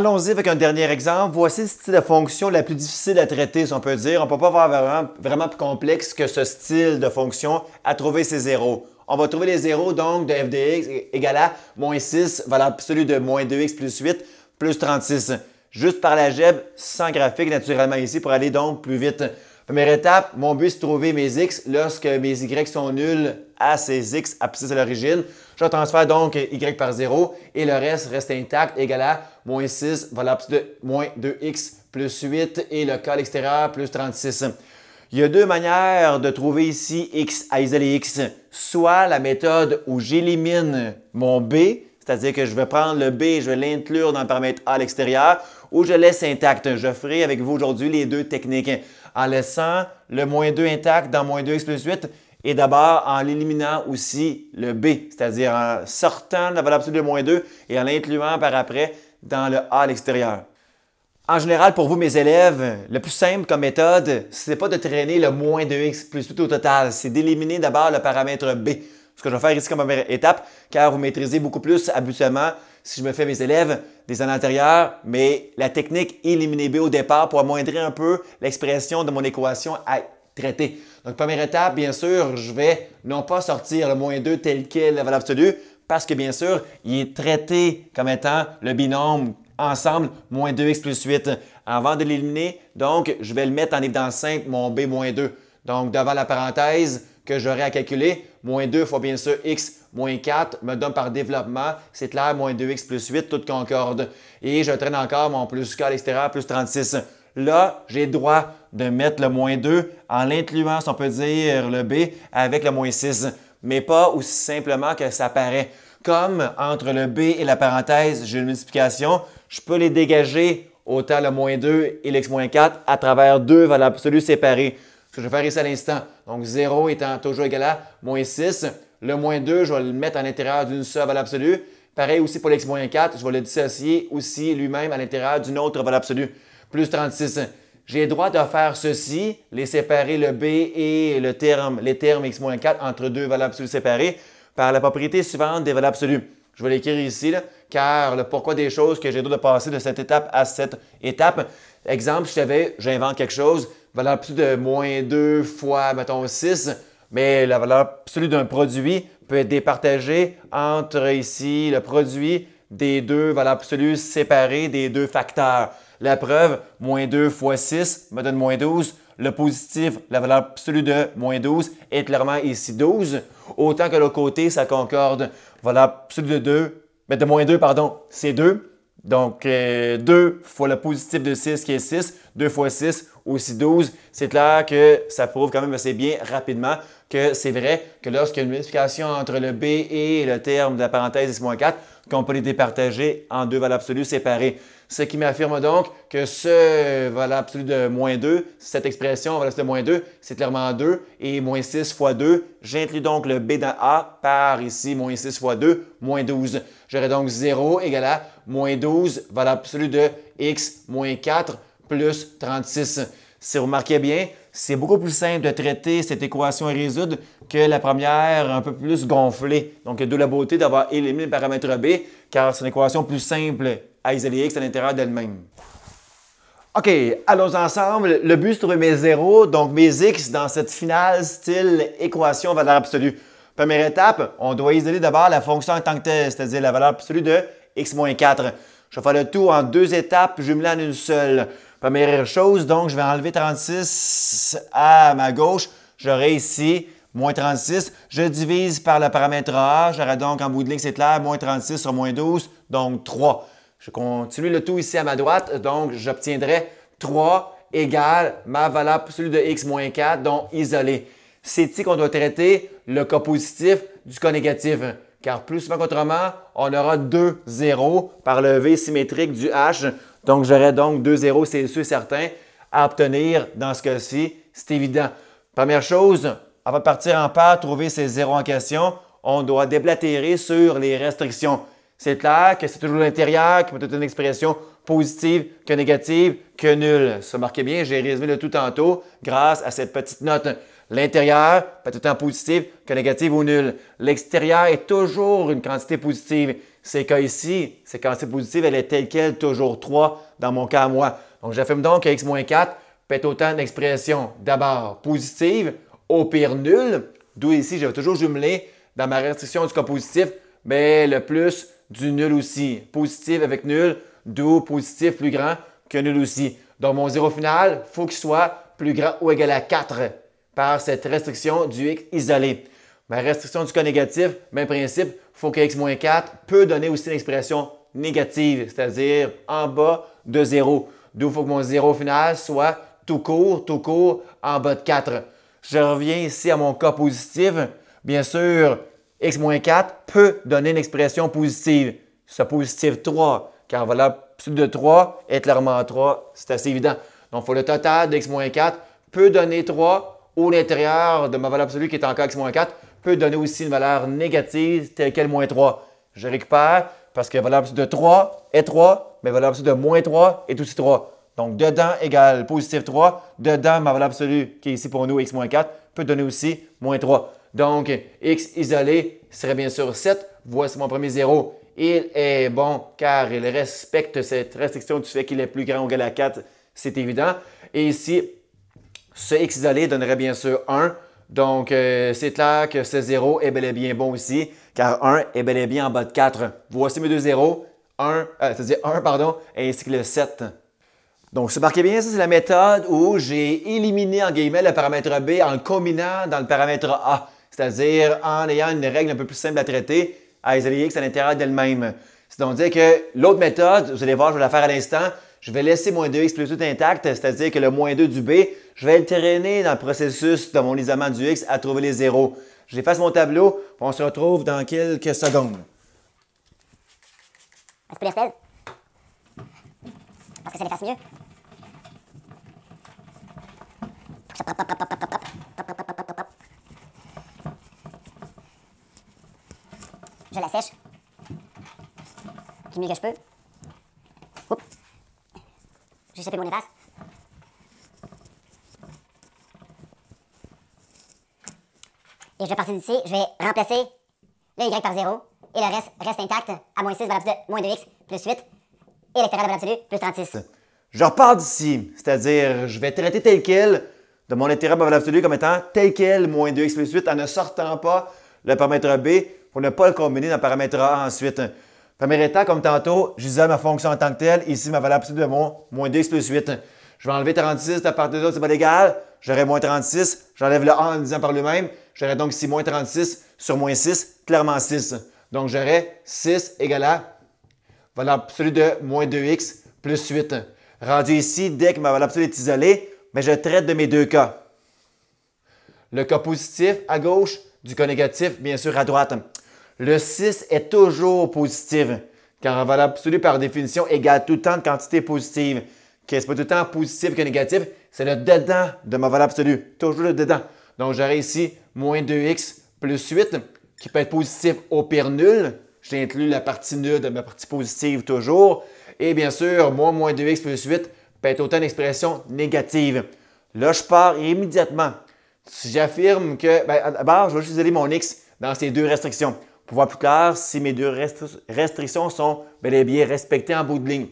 Allons-y avec un dernier exemple. Voici le style de fonction la plus difficile à traiter, si on peut dire. On ne peut pas avoir vraiment, vraiment, plus complexe que ce style de fonction à trouver ses zéros. On va trouver les zéros donc de f égal égale à moins 6, valeur absolue de moins 2x plus 8 plus 36. Juste par l'algèbre, sans graphique naturellement ici pour aller donc plus vite. Première étape, mon but, c'est de trouver mes X lorsque mes Y sont nuls à ces X abscisses à l'origine. Je transfère donc Y par 0 et le reste reste intact, égal à moins 6, voilà, de moins 2X plus 8 et le à l'extérieur plus 36. Il y a deux manières de trouver ici X à isoler X. Soit la méthode où j'élimine mon B, c'est-à-dire que je vais prendre le B et je vais l'inclure dans le paramètre A à l'extérieur, ou je laisse intact. Je ferai avec vous aujourd'hui les deux techniques. En laissant le moins 2 intact dans moins 2x plus 8 et d'abord en éliminant aussi le B, c'est-à-dire en sortant la valeur absolue de moins 2 et en l'incluant par après dans le A à l'extérieur. En général, pour vous, mes élèves, le plus simple comme méthode, ce n'est pas de traîner le moins 2x plus 8 au total, c'est d'éliminer d'abord le paramètre B ce que je vais faire ici comme première étape, car vous maîtrisez beaucoup plus habituellement si je me fais mes élèves des années antérieures, mais la technique éliminer B au départ pour amoindrir un peu l'expression de mon équation à traiter. Donc, première étape, bien sûr, je vais non pas sortir le moins 2 tel qu'il la valeur absolue, parce que bien sûr, il est traité comme étant le binôme ensemble, moins 2x plus 8. Avant de l'éliminer, donc, je vais le mettre en évidence simple, mon b moins 2. Donc, devant la parenthèse, que j'aurai à calculer. Moins 2 fois bien sûr x moins 4 me donne par développement, c'est clair, moins 2x plus 8, tout concorde. Et je traîne encore mon plus 4, à l'extérieur, plus 36. Là, j'ai le droit de mettre le moins 2 en l'incluant, si on peut dire, le b avec le moins 6, mais pas aussi simplement que ça paraît. Comme entre le b et la parenthèse, j'ai une multiplication, je peux les dégager autant le moins 2 et l'x moins 4 à travers deux valeurs absolues séparées. Ce que je vais faire ici à l'instant. Donc 0 étant toujours égal à moins 6. Le moins 2, je vais le mettre à l'intérieur d'une seule valeur absolue. Pareil aussi pour lx moins 4, je vais le dissocier aussi lui-même à l'intérieur d'une autre valeur absolue. Plus 36. J'ai le droit de faire ceci, les séparer le B et le terme, les termes x 4 entre deux valeurs absolues séparées par la propriété suivante des valeurs absolues. Je vais l'écrire ici, car le pourquoi des choses que j'ai le droit de passer de cette étape à cette étape. Exemple, si j'avais, j'invente quelque chose, valeur absolue de moins 2 fois, mettons, 6, mais la valeur absolue d'un produit peut être départagée entre ici le produit des deux valeurs absolues séparées des deux facteurs. La preuve, moins 2 fois 6 me donne moins 12. Le positif, la valeur absolue de moins 12 est clairement ici 12. Autant que l'autre côté, ça concorde. Valeur absolue de 2, mais de moins 2, pardon, c'est 2. Donc, euh, 2 fois le positif de 6 qui est 6, 2 fois 6 aussi 12. C'est clair que ça prouve quand même assez bien rapidement que c'est vrai que lorsqu'il y a une multiplication entre le B et le terme de la parenthèse moins 4 qu'on peut les départager en deux valeurs absolues séparées. Ce qui m'affirme donc que ce valeur absolue de moins 2, cette expression valeur de moins 2, c'est clairement 2. Et moins 6 fois 2, j'inclus donc le B dans A par ici, moins 6 fois 2, moins 12. J'aurai donc 0 égale à moins 12, valeur absolue de x moins 4 plus 36. Si vous remarquez bien, c'est beaucoup plus simple de traiter cette équation et résoudre que la première un peu plus gonflée. Donc, de la beauté d'avoir éliminé le paramètre B, car c'est une équation plus simple à isoler X à l'intérieur d'elle-même. OK, allons ensemble. Le but, c'est de trouver mes zéros, donc mes X dans cette finale style équation valeur absolue. Première étape, on doit isoler d'abord la fonction en tant que telle, c'est-à-dire la valeur absolue de x 4. Je vais faire le tout en deux étapes jumelées en une seule. Première chose, donc, je vais enlever 36 à ma gauche. J'aurai ici moins 36. Je divise par le paramètre A. J'aurai donc en bout de ligne, c'est clair, moins 36 sur moins 12, donc 3. Je continue le tout ici à ma droite, donc j'obtiendrai 3 égale ma valeur absolue de x moins 4, donc isolé. C'est ici qu'on doit traiter le cas positif du cas négatif, car plus moins qu'autrement, on aura 2 zéros par le V symétrique du H. Donc, j'aurai donc 2 zéros, c'est sûr certain, à obtenir dans ce cas-ci. C'est évident. Première chose, avant de partir en part, trouver ces zéros en question, on doit déblatérer sur les restrictions. C'est là que c'est toujours l'intérieur qui peut être une expression positive que négative que nulle. Ça marquait bien, j'ai résumé le tout tantôt grâce à cette petite note. L'intérieur peut être autant positif que négative ou nul. L'extérieur est toujours une quantité positive. C'est cas ici, cette quantité positive, elle est telle qu'elle, toujours 3 dans mon cas à moi. Donc j'affirme donc que x 4 peut être autant expression d'abord positive, au pire nulle. d'où ici j'avais toujours jumelé dans ma restriction du cas positif, mais le plus du nul aussi. Positif avec nul, d'où positif plus grand que nul aussi. Donc mon zéro final, faut qu'il soit plus grand ou égal à 4 par cette restriction du x isolé. Ma restriction du cas négatif, même principe, faut que x-4 moins peut donner aussi l'expression négative, c'est-à-dire en bas de 0. D'où il faut que mon zéro final soit tout court, tout court, en bas de 4. Je reviens ici à mon cas positif. Bien sûr, x-4 peut donner une expression positive. Ce positif 3, car valeur de 3 est clairement 3, c'est assez évident. Donc, faut le total de x-4 peut donner 3 ou l'intérieur de ma valeur absolue qui est encore x-4 peut donner aussi une valeur négative telle qu'elle moins 3. Je récupère parce que la valeur absolue de 3 est 3, mais la valeur absolue de moins 3 est aussi 3. Donc, dedans égale positif 3. Dedans, ma valeur absolue, qui est ici pour nous, x-4, peut donner aussi moins 3. Donc, x isolé serait bien sûr 7. Voici mon premier zéro. Il est bon car il respecte cette restriction du fait qu'il est plus grand ou égal à 4. C'est évident. Et ici, ce x isolé donnerait bien sûr 1. Donc, euh, c'est clair que ce 0 est bel et bien bon aussi, car 1 est bel et bien en bas de 4. Voici mes deux zéros. 1, euh, c'est-à-dire 1, pardon, ainsi que le 7. Donc, se marqué bien, ça, c'est la méthode où j'ai éliminé, en guillemets, le paramètre B en le combinant dans le paramètre A c'est-à-dire en ayant une règle un peu plus simple à traiter, à isoler X à l'intérieur d'elle-même. C'est à dire que l'autre méthode, vous allez voir, je vais la faire à l'instant, je vais laisser moins 2x plus tout intact, c'est-à-dire que le moins 2 du b, je vais le traîner dans le processus de mon lisament du x à trouver les zéros. J'efface mon tableau, on se retrouve dans quelques secondes. Est-ce que Parce que ça l'efface mieux. la sèche. Du mieux que je peux. Oups. J'ai échappé mon espace. Et je vais partir d'ici, je vais remplacer le Y par 0 et le reste reste intact à moins 6 valeur de moins 2x plus 8 et l'extérieur de l'absolu plus 36. Je repars d'ici, c'est-à-dire je vais traiter tel quel de mon intérêt de valeur absolue comme étant tel quel moins 2x plus 8 en ne sortant pas le paramètre b pour ne pas le combiner dans paramètre A ensuite. Première état, comme tantôt, j'isole ma fonction en tant que telle. Ici, ma valeur absolue de moins 2x plus 8. Je vais enlever 36 de part de l'autre, c'est pas égal. J'aurai moins 36. J'enlève le 1 en disant par lui-même. J'aurai donc ici moins 36 sur moins 6, clairement 6. Donc, j'aurai 6 égale à valeur absolue de moins 2x plus 8. Rendu ici, dès que ma valeur absolue est isolée, mais ben, je traite de mes deux cas. Le cas positif à gauche, du cas négatif, bien sûr, à droite. Le 6 est toujours positif, car un valeur absolue, par définition, égale tout le temps de quantité positive. Ce n'est pas tout le temps positif que négatif, c'est le dedans de ma valeur absolue, toujours le dedans. Donc, j'aurai ici moins 2x plus 8, qui peut être positif au pire nul. J'ai inclus la partie nulle de ma partie positive toujours. Et bien sûr, moins 2x plus 8 peut être autant d'expressions négative. Là, je pars immédiatement. Si j'affirme que, ben, à je vais juste isoler mon x dans ces deux restrictions pour voir plus clair, si mes deux restrictions sont bel et bien respectées en bout de ligne.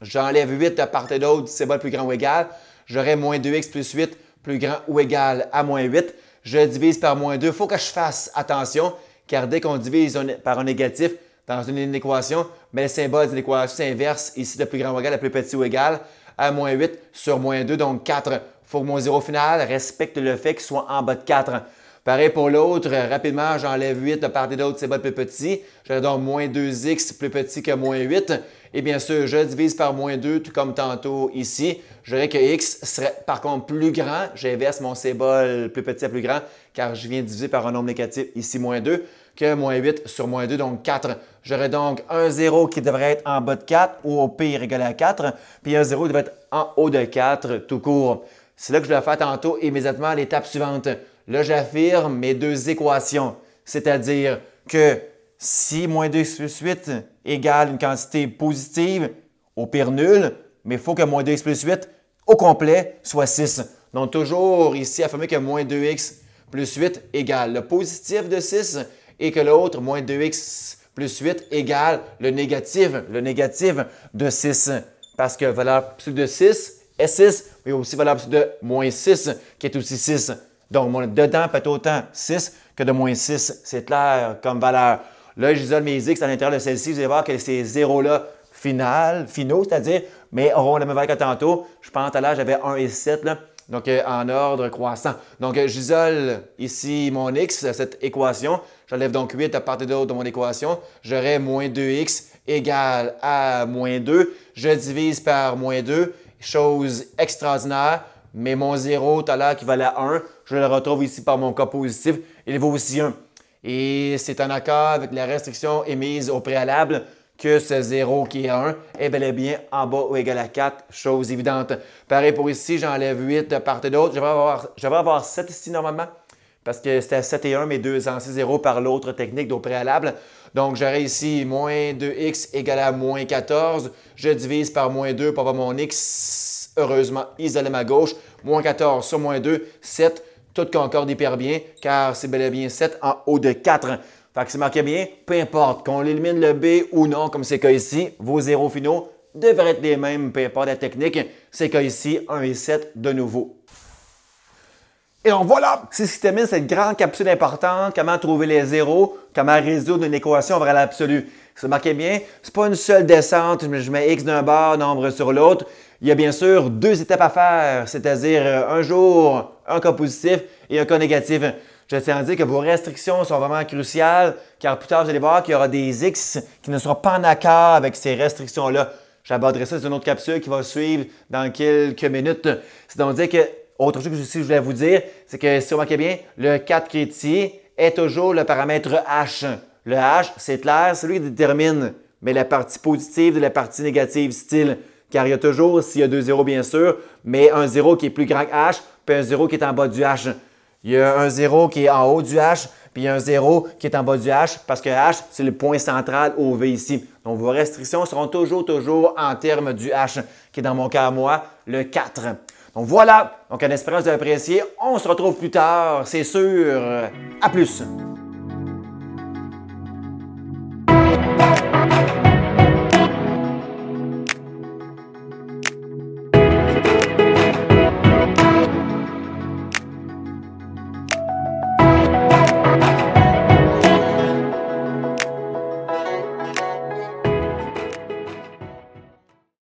J'enlève 8 à part et d'autre, c'est le plus grand ou égal. J'aurai moins 2x plus 8 plus grand ou égal à moins 8. Je divise par moins 2. Il faut que je fasse attention, car dès qu'on divise par un négatif dans une, inéquation, équation, ben, le symbole de l'équation s'inverse. Ici, de plus grand ou égal à plus petit ou égal à moins 8 sur moins 2, donc 4. Il faut que mon zéro final respecte le fait qu'il soit en bas de 4. Pareil pour l'autre, euh, rapidement, j'enlève 8 de partir d'autres d'autre, plus petits. J'aurais donc moins 2x plus petit que moins 8. Et bien sûr, je divise par moins 2, tout comme tantôt ici. J'aurais que x serait par contre plus grand. J'inverse mon symbole plus petit à plus grand, car je viens diviser par un nombre négatif, ici moins 2, que moins 8 sur moins 2, donc 4. J'aurais donc un 0 qui devrait être en bas de 4, ou au pire égal à 4, puis un 0 devrait être en haut de 4, tout court. C'est là que je vais faire tantôt immédiatement l'étape suivante là j'affirme mes deux équations, c'est-à-dire que si moins 2 plus 8 égale une quantité positive, au pire nul, mais il faut que moins 2x plus 8 au complet soit 6. Donc toujours ici affirmer que moins 2x plus 8 égale le positif de 6 et que l'autre, moins 2x plus 8 égale le négatif, le négatif de 6. Parce que valeur absolue de 6 est 6, mais aussi valeur absolue de moins 6 qui est aussi 6. Donc, mon dedans peut être autant 6 que de moins 6. C'est clair comme valeur. Là, j'isole mes x à l'intérieur de celle-ci. Vous allez voir que ces zéros-là final, finaux, c'est-à-dire, mais auront la même valeur que tantôt. Je pense à là, j'avais 1 et 7, donc euh, en ordre croissant. Donc, euh, j'isole ici mon x, cette équation. J'enlève donc 8 à partir de l'autre de mon équation. J'aurai moins 2x égale à moins 2. Je divise par moins 2, chose extraordinaire, mais mon zéro, tout à l'heure qui valait à 1, je le retrouve ici par mon cas positif. Il vaut aussi 1. Et c'est en accord avec la restriction émise au préalable que ce 0 qui est 1 est bel et bien en bas ou égal à 4, chose évidente. Pareil pour ici, j'enlève 8 de part et d'autre. Je, je, vais avoir 7 ici normalement, parce que c'était 7 et 1, mais 2 en 6, 0 par l'autre technique d'au préalable. Donc j'aurai ici moins 2x égal à moins 14. Je divise par moins 2 pour avoir mon x, heureusement, isolé ma gauche. Moins 14 sur moins 2, 7. Tout concorde hyper bien, car c'est bel et bien 7 en haut de 4. Fait que c'est marqué bien, peu importe qu'on élimine le B ou non, comme c'est le cas ici, vos zéros finaux devraient être les mêmes, peu importe la technique. C'est le cas ici, 1 et 7 de nouveau. Et on voit là, termine cette grande capsule importante, comment trouver les zéros, comment résoudre une équation vers l'absolu. Si vous bien, c'est pas une seule descente, je mets x d'un bord, nombre sur l'autre. Il y a bien sûr deux étapes à faire, c'est-à-dire euh, un jour, un cas positif et un cas négatif. Je tiens à dire que vos restrictions sont vraiment cruciales, car plus tard, vous allez voir qu'il y aura des X qui ne seront pas en accord avec ces restrictions-là. J'aborderai ça dans une autre capsule qui va suivre dans quelques minutes. C'est donc dire que autre chose que je voulais vous dire, c'est que si vous remarquez bien, le 4 qui est toujours le paramètre H. Le H, c'est clair, c'est lui qui détermine mais la partie positive de la partie négative style. Car il y a toujours, s'il y a deux zéros bien sûr, mais un zéro qui est plus grand que H, puis un zéro qui est en bas du H. Il y a un zéro qui est en haut du H, puis un zéro qui est en bas du H, parce que H, c'est le point central au V ici. Donc vos restrictions seront toujours, toujours en termes du H, qui est dans mon cas moi, le 4. Donc voilà, donc en espérant de l'apprécier. On se retrouve plus tard, c'est sûr. À plus.